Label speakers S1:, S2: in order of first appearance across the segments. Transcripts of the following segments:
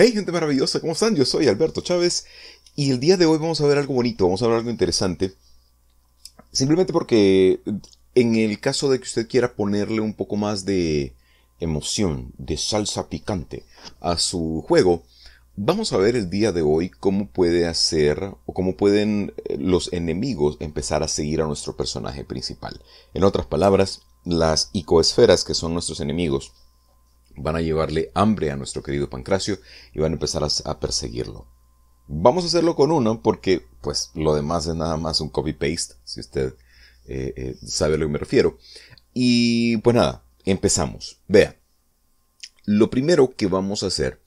S1: Hey gente maravillosa, ¿cómo están? Yo soy Alberto Chávez y el día de hoy vamos a ver algo bonito, vamos a ver algo interesante. Simplemente porque en el caso de que usted quiera ponerle un poco más de emoción, de salsa picante a su juego, vamos a ver el día de hoy cómo puede hacer o cómo pueden eh, los enemigos empezar a seguir a nuestro personaje principal. En otras palabras, las icoesferas que son nuestros enemigos van a llevarle hambre a nuestro querido Pancracio y van a empezar a, perseguirlo. Vamos a hacerlo con uno porque pues lo demás es nada más un copy-paste, si usted eh, eh, sabe a lo que me refiero. Y pues nada, empezamos. Vea, lo primero que vamos a hacer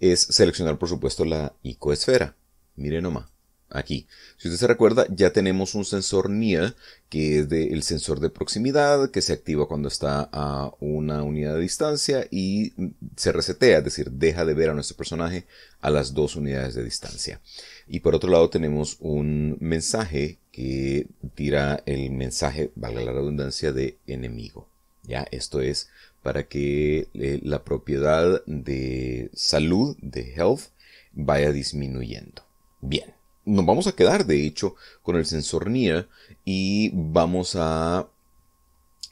S1: es seleccionar por supuesto la icoesfera. Mire nomás aquí. Si usted se recuerda, ya tenemos un sensor NIA que es de, el sensor de proximidad, que se activa cuando está a una unidad de distancia y se resetea, es decir, deja de ver a nuestro personaje a las dos unidades de distancia. Y por otro lado tenemos un mensaje que tira el mensaje, valga la redundancia, de enemigo. Ya, esto es para que eh, la propiedad de salud, de health, vaya disminuyendo. Bien nos vamos a quedar, de hecho, con el sensor NIA y vamos a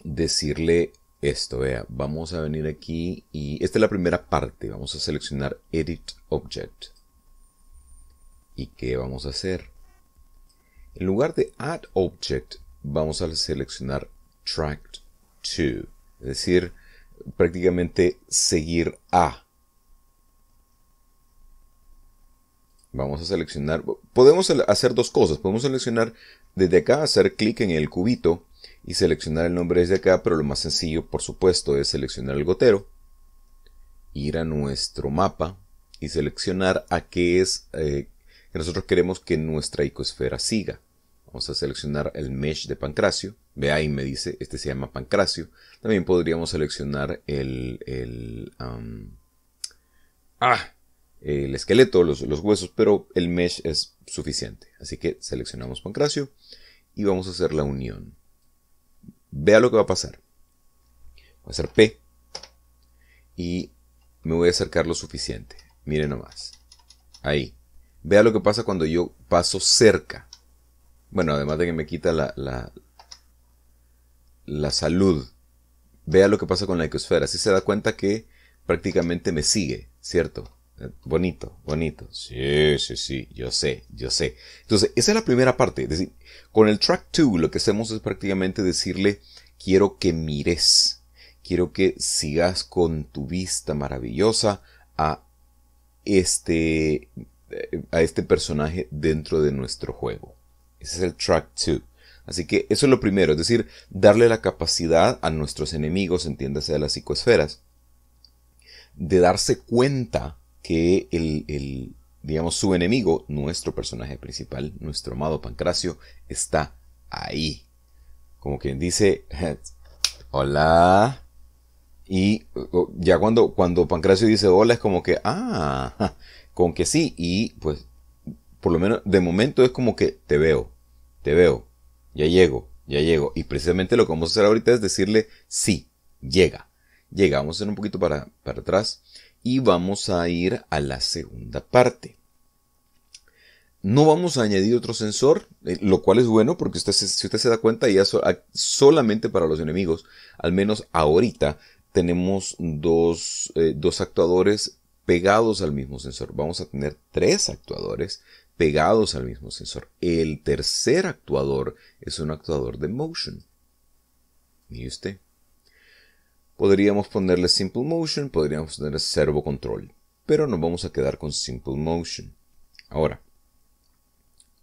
S1: decirle esto, vea, vamos a venir aquí y esta es la primera parte, vamos a seleccionar Edit Object. ¿Y qué vamos a hacer? En lugar de Add Object, vamos a seleccionar Track to, es decir, prácticamente seguir a. Vamos a seleccionar, podemos hacer dos cosas, podemos seleccionar desde acá, hacer clic en el cubito y seleccionar el nombre desde acá, pero lo más sencillo, por supuesto, es seleccionar el gotero, ir a nuestro mapa y seleccionar a qué es eh, que nosotros queremos que nuestra icosfera siga. Vamos a seleccionar el mesh de Pancracio. Ve ahí me dice, este se llama Pancracio. También podríamos seleccionar el... el ah, el esqueleto, los, huesos, pero el mesh es suficiente. Así que seleccionamos pancracio y vamos a hacer la unión. Vea lo que va a pasar. Voy a hacer P y me voy a acercar lo suficiente. Miren nomás. Ahí. Vea lo que pasa cuando yo paso cerca. Bueno, además de que me quita la, la, salud. Vea lo que pasa con la ecosfera. Si se da cuenta que prácticamente me sigue, ¿cierto? Bonito, bonito. Sí, sí, sí, yo sé, yo sé. Entonces, esa es la primera parte. Es decir, con el track 2 lo que hacemos es prácticamente decirle, quiero que mires, quiero que sigas con tu vista maravillosa a este, eh, a este personaje dentro de nuestro juego. Ese es el track 2. Así que eso es lo primero, es decir, darle la capacidad a nuestros enemigos, entiéndase de las psicoesferas, de darse cuenta que el, digamos, su enemigo, nuestro personaje principal, nuestro amado Pancracio, está ahí. Como quien dice, hola. Y ya cuando, cuando Pancracio dice hola es como que, ah, con que sí. Y pues, por lo menos de momento es como que te veo, te veo, ya llego, ya llego. Y precisamente lo que vamos a hacer ahorita es decirle, sí, llega. Llega, vamos a hacer un poquito para, para atrás y vamos a ir a la segunda parte. No vamos a añadir otro sensor, eh, lo cual es bueno porque usted, si usted se da cuenta, ya solamente para los enemigos, al menos ahorita, tenemos dos, eh, dos actuadores pegados al mismo sensor. Vamos a tener tres actuadores pegados al mismo sensor. El tercer actuador es un actuador de motion. ¿Y usted? Podríamos ponerle Simple Motion, podríamos ponerle Servo Control, pero nos vamos a quedar con Simple Motion. Ahora,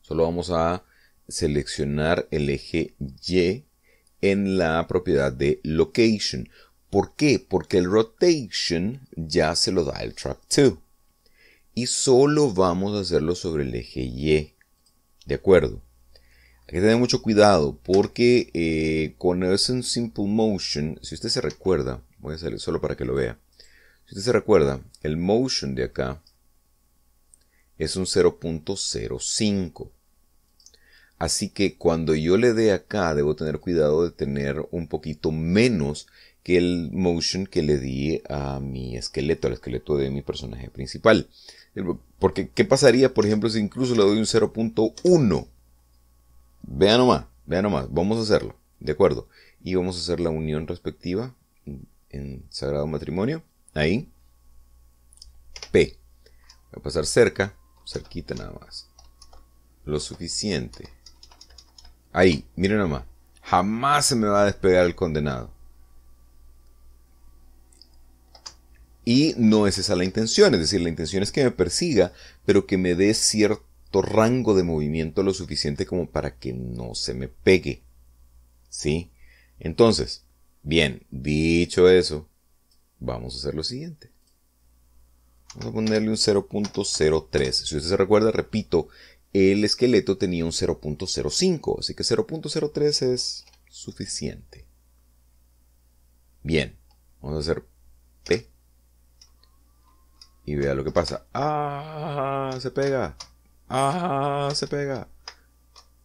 S1: solo vamos a seleccionar el eje Y en la propiedad de Location. ¿Por qué? Porque el Rotation ya se lo da el Track 2. Y solo vamos a hacerlo sobre el eje Y. ¿De acuerdo? Hay que tener mucho cuidado porque eh, con ese Simple Motion, si usted se recuerda, voy a salir solo para que lo vea. Si usted se recuerda, el motion de acá es un 0.05. Así que cuando yo le dé acá, debo tener cuidado de tener un poquito menos que el motion que le di a mi esqueleto, al esqueleto de mi personaje principal. Porque, ¿qué pasaría, por ejemplo, si incluso le doy un 0.1? Vean nomás, vean nomás, vamos a hacerlo, ¿de acuerdo? Y vamos a hacer la unión respectiva en Sagrado Matrimonio, ahí, P. Voy a pasar cerca, cerquita nada más, lo suficiente. Ahí, miren nomás, jamás se me va a despegar el condenado. Y no es esa la intención, es decir, la intención es que me persiga, pero que me dé cierto rango de movimiento lo suficiente como para que no se me pegue. ¿Sí? Entonces, bien, dicho eso, vamos a hacer lo siguiente. Vamos a ponerle un 0.03. Si usted se recuerda, repito, el esqueleto tenía un 0.05, así que 0.03 es suficiente. Bien, vamos a hacer P. Y vea lo que pasa. ¡Ah! Se pega. ¡Ah! Se pega.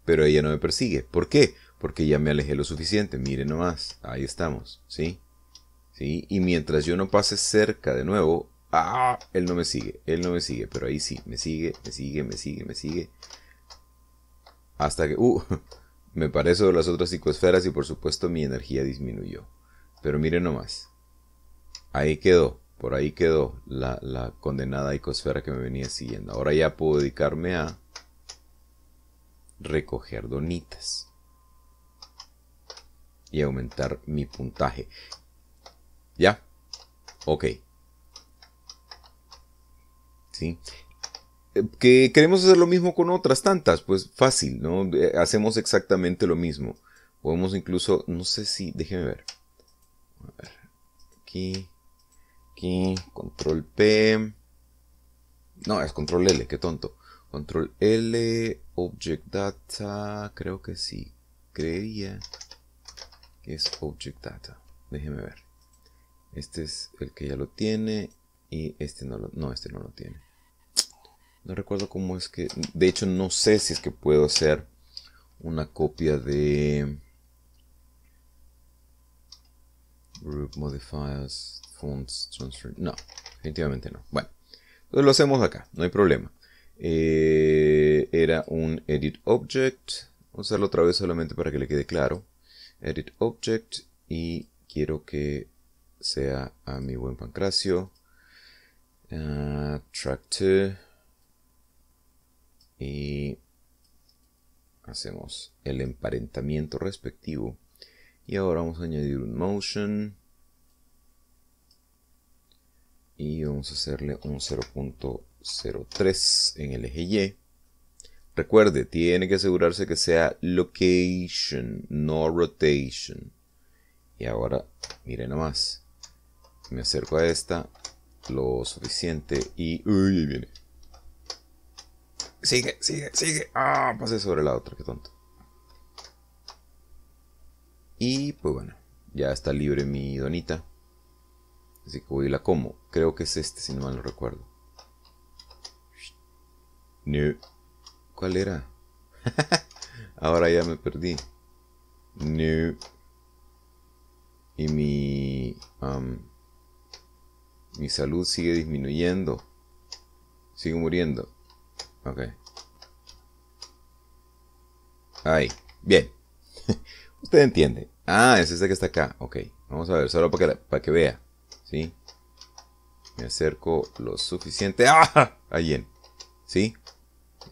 S1: Pero ella no me persigue. ¿Por qué? Porque ya me alejé lo suficiente. Mire nomás. Ahí estamos. ¿Sí? ¿Sí? Y mientras yo no pase cerca de nuevo. ¡Ah! Él no me sigue. Él no me sigue. Pero ahí sí. Me sigue, me sigue, me sigue, me sigue. Hasta que. ¡Uh! Me paré las otras psicoesferas y por supuesto mi energía disminuyó. Pero mire nomás. Ahí quedó por ahí quedó la, condenada icosfera que me venía siguiendo. Ahora ya puedo dedicarme a recoger donitas y aumentar mi puntaje. ¿Ya? Ok. ¿Sí? Eh, que queremos hacer lo mismo con otras tantas, pues fácil, ¿no? Hacemos exactamente lo mismo. Podemos incluso, no sé si, Déjeme ver. A ver, aquí aquí, control P. No, es control L, que tonto. Control L, Object Data, creo que sí. creía que es Object Data. Déjeme ver. Este es el que ya lo tiene y este no no, este no lo tiene. No recuerdo cómo es que, de hecho no sé si es que puedo hacer una copia de group modifiers no, definitivamente no. Bueno, entonces lo hacemos acá, no hay problema. Eh, era un Edit Object. Vamos a hacerlo otra vez solamente para que le quede claro. Edit Object y quiero que sea a mi buen pancracio. Ah, track 2. Y hacemos el emparentamiento respectivo. Y ahora vamos a añadir un motion y vamos a hacerle un 0.03 en el eje Y. Recuerde, tiene que asegurarse que sea location, no rotation. Y ahora, miren nomás. Me acerco a esta lo suficiente y... ¡Uy, ahí viene! ¡Sigue, sigue, sigue! ¡Ah! Pasé sobre la otra, qué tonto. Y pues bueno, ya está libre mi donita. Así que voy a la como. Creo que es este, si no mal lo recuerdo. ¿Cuál era? Ahora ya me perdí. Y mi... mi salud sigue disminuyendo. Sigo muriendo. Ok. Ahí. Bien. Usted entiende. Ah, es este que está acá. Ok. Vamos a ver, solo para para que vea. ¿sí? Me acerco lo suficiente. ¡Ah! Ahí en. ¿Sí?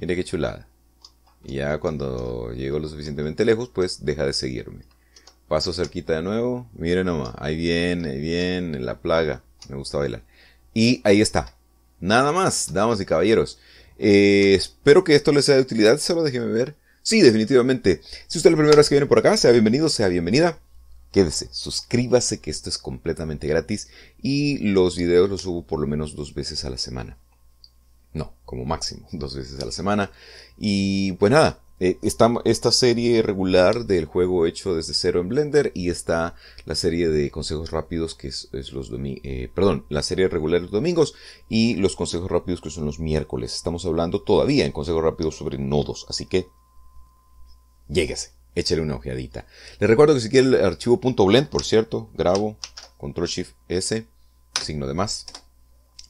S1: Mire qué chulada. Y ya cuando llego lo suficientemente lejos, pues deja de seguirme. Paso cerquita de nuevo. Miren nomás. Ahí viene, ahí viene la plaga. Me gusta bailar. Y ahí está. Nada más, damas y caballeros. Eh, espero que esto les sea de utilidad. Solo déjenme ver. Sí, definitivamente. Si usted es la primera vez que viene por acá, sea bienvenido, sea bienvenida quédese, suscríbase que esto es completamente gratis y los videos los subo por lo menos dos veces a la semana. No, como máximo, dos veces a la semana. Y pues nada, eh, está esta serie regular del juego hecho desde cero en Blender y está la serie de consejos rápidos que es, los eh, perdón, la serie regular los domingos y los consejos rápidos que son los miércoles. Estamos hablando todavía en consejos rápidos sobre nodos, así que lléguese échale una ojeadita. Les recuerdo que si quiere el archivo .blend, por cierto, grabo, control shift S, signo de más.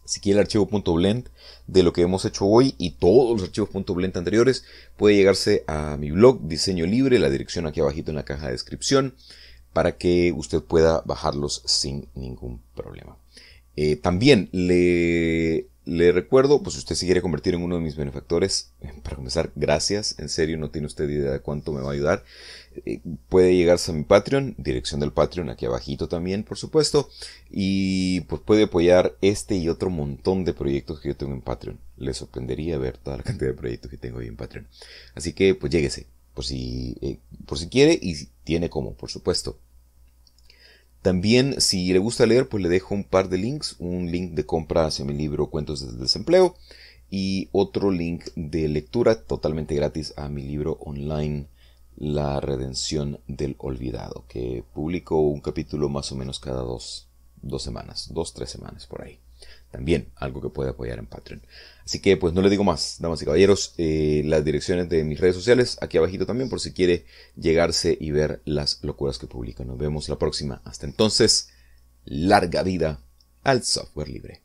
S1: Si quiere el archivo .blend de lo que hemos hecho hoy y todos los archivos .blend anteriores, puede llegarse a mi blog Diseño Libre, la dirección aquí abajito en la caja de descripción, para que usted pueda bajarlos sin ningún problema. Eh, también le le recuerdo, pues si usted se quiere convertir en uno de mis benefactores, eh, para comenzar, gracias, en serio, no tiene usted idea de cuánto me va a ayudar. Eh, puede llegarse a mi Patreon, dirección del Patreon aquí abajito también, por supuesto, y pues puede apoyar este y otro montón de proyectos que yo tengo en Patreon. Le sorprendería ver toda la cantidad de proyectos que tengo ahí en Patreon. Así que, pues lléguese, por si, eh, por si quiere y tiene como, por supuesto. También, si le gusta leer, pues le dejo un par de links. Un link de compra hacia mi libro Cuentos de Desempleo y otro link de lectura totalmente gratis a mi libro online La Redención del Olvidado, que publico un capítulo más o menos cada dos, dos semanas, dos, tres semanas por ahí. También algo que puede apoyar en Patreon. Así que pues no le digo más, damas y caballeros, eh, las direcciones de mis redes sociales aquí abajito también por si quiere llegarse y ver las locuras que publico. Nos vemos la próxima. Hasta entonces, larga vida al software libre.